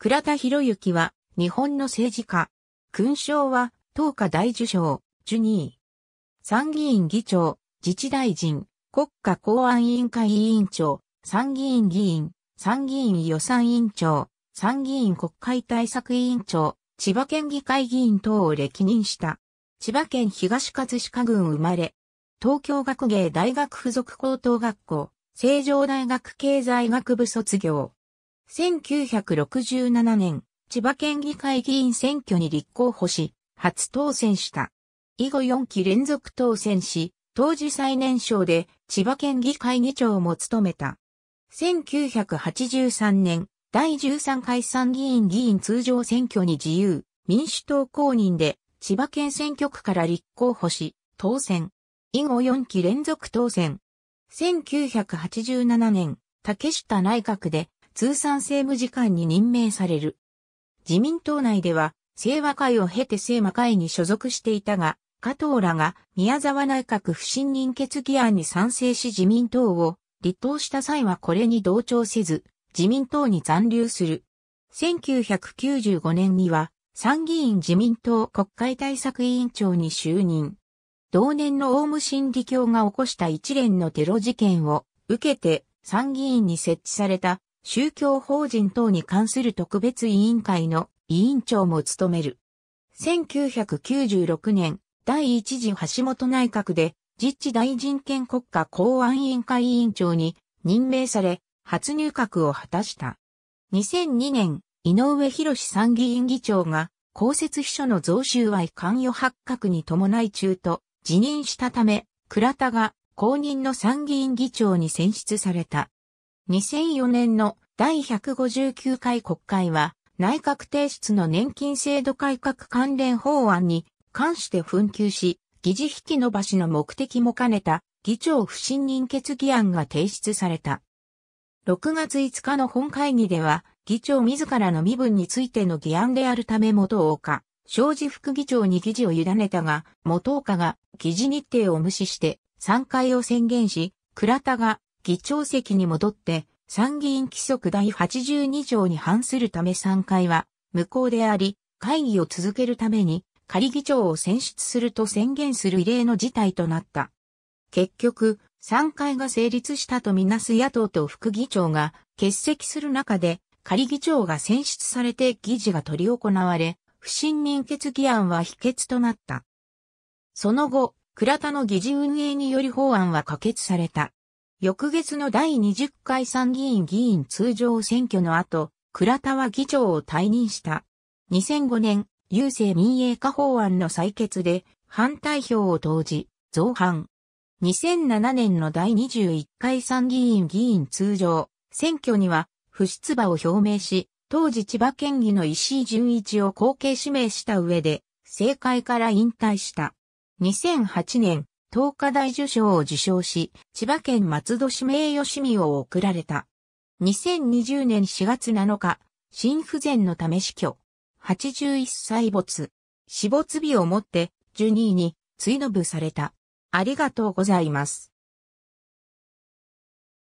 倉田博之は、日本の政治家。勲章は、東華大受章、ジュニー。参議院議長、自治大臣、国家公安委員会委員長、参議院議員、参議院予算委員長、参議院国会対策委員長、千葉県議会議員等を歴任した。千葉県東葛飾郡生まれ。東京学芸大学附属高等学校、成城大学経済学部卒業。1967年、千葉県議会議員選挙に立候補し、初当選した。以後4期連続当選し、当時最年少で千葉県議会議長も務めた。1983年、第13回参議院議員通常選挙に自由、民主党公認で千葉県選挙区から立候補し、当選。以後4期連続当選。1987年、竹下内閣で通産政務次官に任命される。自民党内では、清和会を経て清和会に所属していたが、加藤らが宮沢内閣不信任決議案に賛成し自民党を立党した際はこれに同調せず、自民党に残留する。1995年には参議院自民党国会対策委員長に就任。同年のオウム真理教が起こした一連のテロ事件を受けて参議院に設置された宗教法人等に関する特別委員会の委員長も務める。1996年、第一次橋本内閣で、実地大人権国家公安委員会委員長に任命され、初入閣を果たした。2002年、井上博参議院議長が、公設秘書の贈収賄関与発覚に伴い中と辞任したため、倉田が公認の参議院議長に選出された。2004年の第159回国会は、内閣提出の年金制度改革関連法案に関して紛糾し、議事引き延ばしの目的も兼ねた議長不信任決議案が提出された。6月5日の本会議では、議長自らの身分についての議案であるため元岡、正治副議長に議事を委ねたが、元岡が議事日程を無視して散会を宣言し、倉田が議長席に戻って、参議院規則第82条に反するため参会は無効であり、会議を続けるために仮議長を選出すると宣言する異例の事態となった。結局、参会が成立したとみなす野党と副議長が欠席する中で、仮議長が選出されて議事が取り行われ、不信任決議案は否決となった。その後、倉田の議事運営により法案は可決された。翌月の第20回参議院議員通常選挙の後、倉田は議長を退任した。2005年、郵政民営化法案の採決で反対票を投じ、造反。2007年の第21回参議院議員通常選挙には不出馬を表明し、当時千葉県議の石井純一を後継指名した上で、政界から引退した。2008年、東華大受賞を受賞し、千葉県松戸市名誉市民を贈られた。2020年4月7日、心不全のため死去。81歳没。死没日をもって、ジュニーに追の部された。ありがとうございます。